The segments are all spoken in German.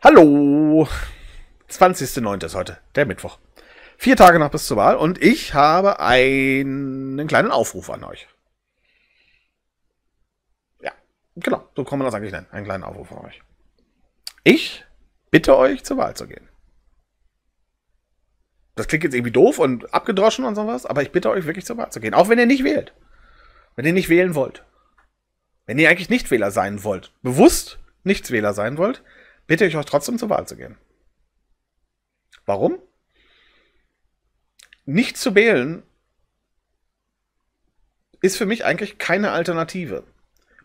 Hallo! 20.09. ist heute, der Mittwoch. Vier Tage noch bis zur Wahl und ich habe einen kleinen Aufruf an euch. Ja, genau, so kann man das eigentlich nennen. Einen kleinen Aufruf an euch. Ich bitte euch, zur Wahl zu gehen. Das klingt jetzt irgendwie doof und abgedroschen und sowas, aber ich bitte euch wirklich zur Wahl zu gehen. Auch wenn ihr nicht wählt. Wenn ihr nicht wählen wollt. Wenn ihr eigentlich Nichtwähler sein wollt, bewusst Nichtwähler sein wollt, bitte ich euch trotzdem zur Wahl zu gehen. Warum? Nicht zu wählen ist für mich eigentlich keine Alternative.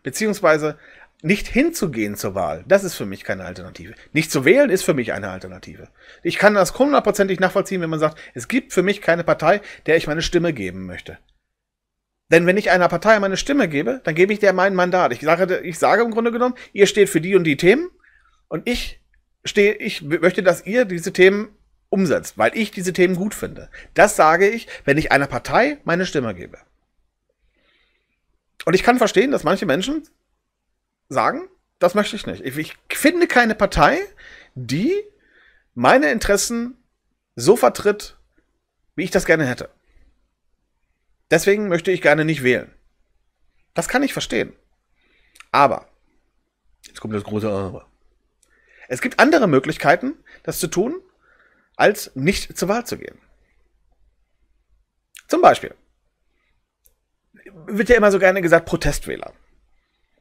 Beziehungsweise nicht hinzugehen zur Wahl, das ist für mich keine Alternative. Nicht zu wählen ist für mich eine Alternative. Ich kann das hundertprozentig nachvollziehen, wenn man sagt, es gibt für mich keine Partei, der ich meine Stimme geben möchte. Denn wenn ich einer Partei meine Stimme gebe, dann gebe ich der mein Mandat. Ich sage, ich sage im Grunde genommen, ihr steht für die und die Themen und ich stehe, ich möchte, dass ihr diese Themen umsetzt, weil ich diese Themen gut finde. Das sage ich, wenn ich einer Partei meine Stimme gebe. Und ich kann verstehen, dass manche Menschen sagen, das möchte ich nicht. Ich, ich finde keine Partei, die meine Interessen so vertritt, wie ich das gerne hätte. Deswegen möchte ich gerne nicht wählen. Das kann ich verstehen. Aber, jetzt kommt das große Aber. Es gibt andere Möglichkeiten, das zu tun, als nicht zur Wahl zu gehen. Zum Beispiel wird ja immer so gerne gesagt Protestwähler.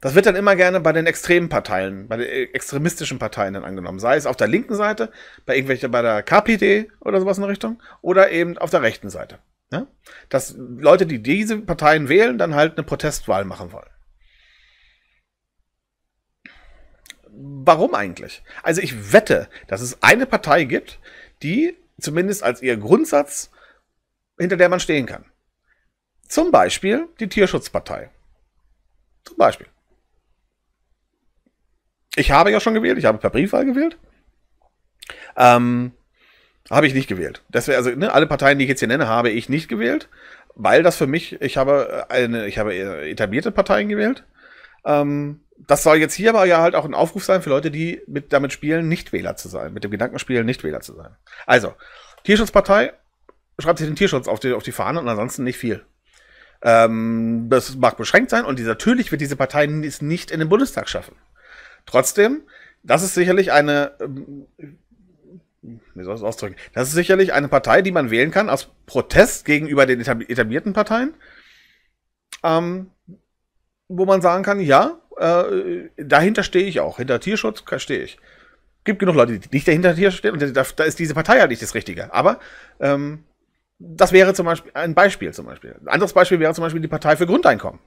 Das wird dann immer gerne bei den extremen Parteien, bei den äh, extremistischen Parteien dann angenommen. Sei es auf der linken Seite, bei irgendwelche, bei der KPD oder sowas in der Richtung, oder eben auf der rechten Seite. Ja? Ne? Dass Leute, die diese Parteien wählen, dann halt eine Protestwahl machen wollen. Warum eigentlich? Also ich wette, dass es eine Partei gibt, die zumindest als ihr Grundsatz, hinter der man stehen kann. Zum Beispiel die Tierschutzpartei. Zum Beispiel. Ich habe ja schon gewählt, ich habe per Briefwahl gewählt. Ähm, habe ich nicht gewählt. Das wäre also ne, alle Parteien, die ich jetzt hier nenne, habe ich nicht gewählt, weil das für mich, ich habe eine, ich habe etablierte Parteien gewählt. Ähm, das soll jetzt hier aber ja halt auch ein Aufruf sein für Leute, die mit, damit spielen, nicht Wähler zu sein, mit dem Gedanken spielen, nicht Wähler zu sein. Also, Tierschutzpartei, schreibt sich den Tierschutz auf die, auf die Fahne und ansonsten nicht viel. Ähm, das mag beschränkt sein und die, natürlich wird diese Partei es nicht in den Bundestag schaffen. Trotzdem, das ist sicherlich eine, ähm, wie soll ich es ausdrücken, das ist sicherlich eine Partei, die man wählen kann aus Protest gegenüber den etablierten Parteien, ähm, wo man sagen kann, ja, äh, dahinter stehe ich auch, hinter Tierschutz stehe ich. Gibt genug Leute, die nicht dahinter stehen und da, da ist diese Partei ja nicht das Richtige. Aber ähm, das wäre zum Beispiel ein Beispiel zum Beispiel. Ein anderes Beispiel wäre zum Beispiel die Partei für Grundeinkommen.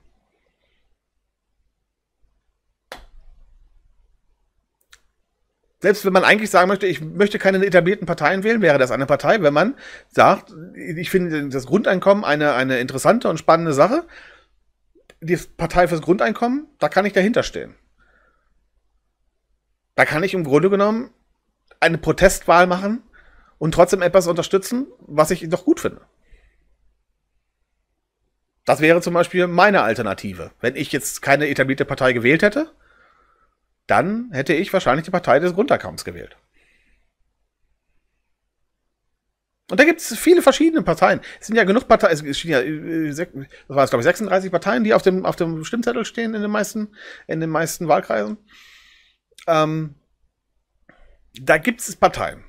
selbst wenn man eigentlich sagen möchte, ich möchte keine etablierten Parteien wählen, wäre das eine Partei, wenn man sagt, ich finde das Grundeinkommen eine, eine interessante und spannende Sache. Die Partei fürs Grundeinkommen, da kann ich dahinter stehen. Da kann ich im Grunde genommen eine Protestwahl machen und trotzdem etwas unterstützen, was ich doch gut finde. Das wäre zum Beispiel meine Alternative. Wenn ich jetzt keine etablierte Partei gewählt hätte, dann hätte ich wahrscheinlich die Partei des Grundaccounts gewählt. Und da gibt es viele verschiedene Parteien. Es sind ja genug Parteien, es stehen ja, das äh, war es, glaube ich, 36 Parteien, die auf dem, auf dem Stimmzettel stehen in den meisten, in den meisten Wahlkreisen. Ähm, da gibt es Parteien.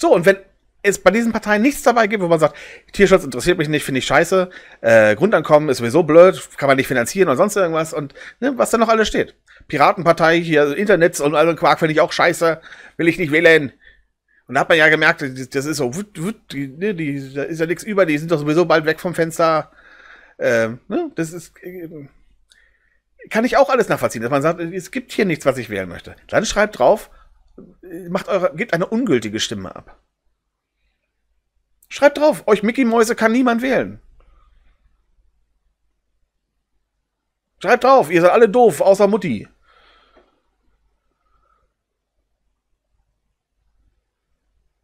So, und wenn es bei diesen Parteien nichts dabei gibt, wo man sagt, Tierschutz interessiert mich nicht, finde ich scheiße, äh, Grundeinkommen ist sowieso blöd, kann man nicht finanzieren oder sonst irgendwas und ne, was da noch alles steht. Piratenpartei hier, also Internet und allem Quark finde ich auch scheiße, will ich nicht wählen. Und da hat man ja gemerkt, das ist so, wut, wut, die, ne, die, da ist ja nichts über, die sind doch sowieso bald weg vom Fenster. Ähm, ne, das ist, äh, kann ich auch alles nachvollziehen, dass man sagt, es gibt hier nichts, was ich wählen möchte. Dann schreibt drauf, macht eure, gebt eine ungültige Stimme ab. Schreibt drauf, euch Mickey Mäuse kann niemand wählen. Schreibt drauf, ihr seid alle doof, außer Mutti.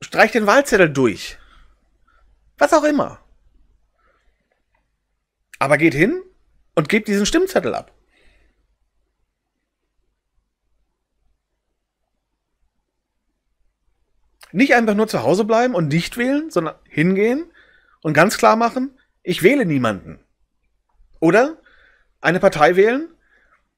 Streich den Wahlzettel durch. Was auch immer. Aber geht hin und gebt diesen Stimmzettel ab. Nicht einfach nur zu Hause bleiben und nicht wählen, sondern hingehen und ganz klar machen, ich wähle niemanden. Oder eine Partei wählen,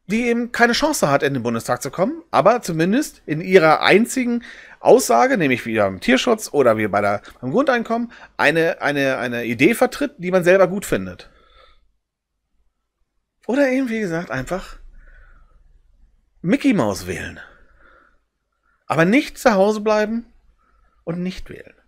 die eben keine Chance hat, in den Bundestag zu kommen, aber zumindest in ihrer einzigen Aussage, nämlich wie im Tierschutz oder wie bei der, beim Grundeinkommen, eine, eine, eine Idee vertritt, die man selber gut findet. Oder eben, wie gesagt, einfach Mickey Maus wählen. Aber nicht zu Hause bleiben und nicht wählen.